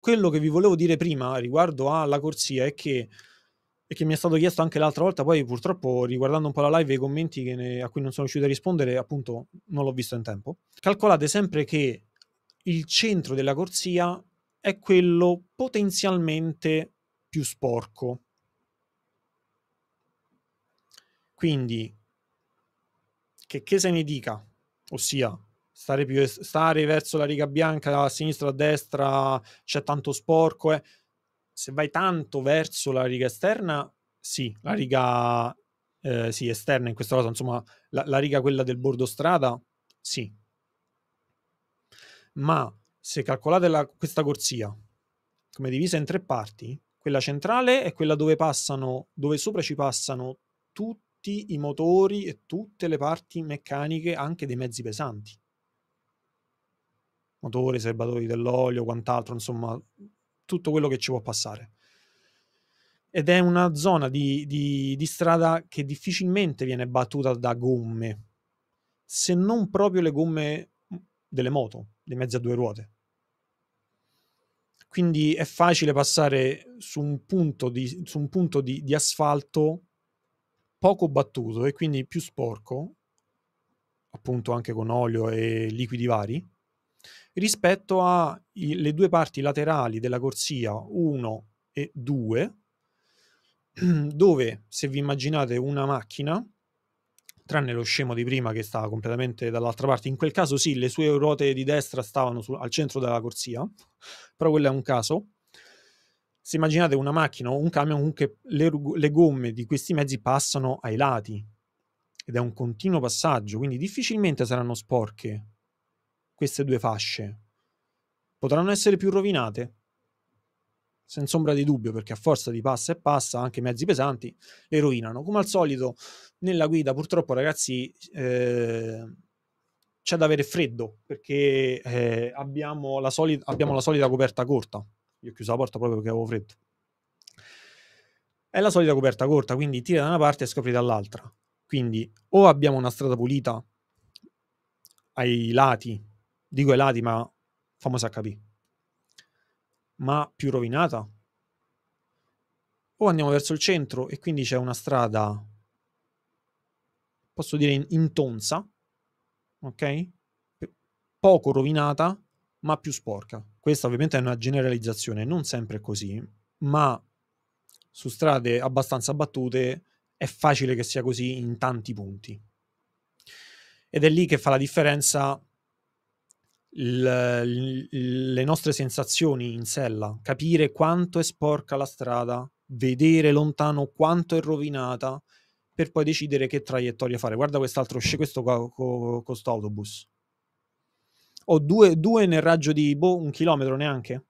quello che vi volevo dire prima riguardo alla corsia è che, e che mi è stato chiesto anche l'altra volta, poi purtroppo riguardando un po' la live e i commenti ne, a cui non sono riuscito a rispondere, appunto non l'ho visto in tempo, calcolate sempre che il centro della corsia è quello potenzialmente più sporco. Quindi, che, che se ne dica, ossia stare, più es- stare verso la riga bianca, a sinistra, a destra, c'è tanto sporco. Eh. Se vai tanto verso la riga esterna, sì, la riga eh, sì, esterna in questo caso, insomma, la, la riga quella del bordo strada, sì. Ma se calcolate la, questa corsia come divisa in tre parti, quella centrale è quella dove passano, dove sopra ci passano tutti i motori e tutte le parti meccaniche anche dei mezzi pesanti motori, serbatoi dell'olio, quant'altro, insomma, tutto quello che ci può passare. Ed è una zona di, di, di strada che difficilmente viene battuta da gomme, se non proprio le gomme mm, delle moto, dei mezzi a due ruote. Quindi è facile passare su un punto di, un punto di, di asfalto poco battuto e quindi più sporco, appunto anche con olio e liquidi vari, rispetto alle due parti laterali della corsia 1 e 2, dove se vi immaginate una macchina, tranne lo scemo di prima che stava completamente dall'altra parte, in quel caso sì, le sue ruote di destra stavano su, al centro della corsia, però quello è un caso. Se immaginate una macchina o un camion che le, le gomme di questi mezzi passano ai lati ed è un continuo passaggio, quindi difficilmente saranno sporche queste due fasce potranno essere più rovinate, senza ombra di dubbio, perché a forza di passa e passa, anche mezzi pesanti le rovinano. Come al solito, nella guida, purtroppo, ragazzi, eh, c'è da avere freddo perché eh, abbiamo, la solita, abbiamo, la solita coperta corta. Io ho chiuso la porta proprio perché avevo freddo. È la solita coperta corta, quindi tira da una parte e scopri dall'altra. Quindi o abbiamo una strada pulita ai lati dico i lati, ma famosa HP. Ma più rovinata? O andiamo verso il centro e quindi c'è una strada, posso dire, intonsa, ok? Poco rovinata, ma più sporca. Questa ovviamente è una generalizzazione, non sempre è così, ma su strade abbastanza battute è facile che sia così in tanti punti. Ed è lì che fa la differenza l- le nostre sensazioni in sella, capire quanto è sporca la strada, vedere lontano quanto è rovinata, per poi decidere che traiettoria fare. Guarda quest'altro, questo co- co- co- autobus. Ho due, due nel raggio di boh, un chilometro neanche.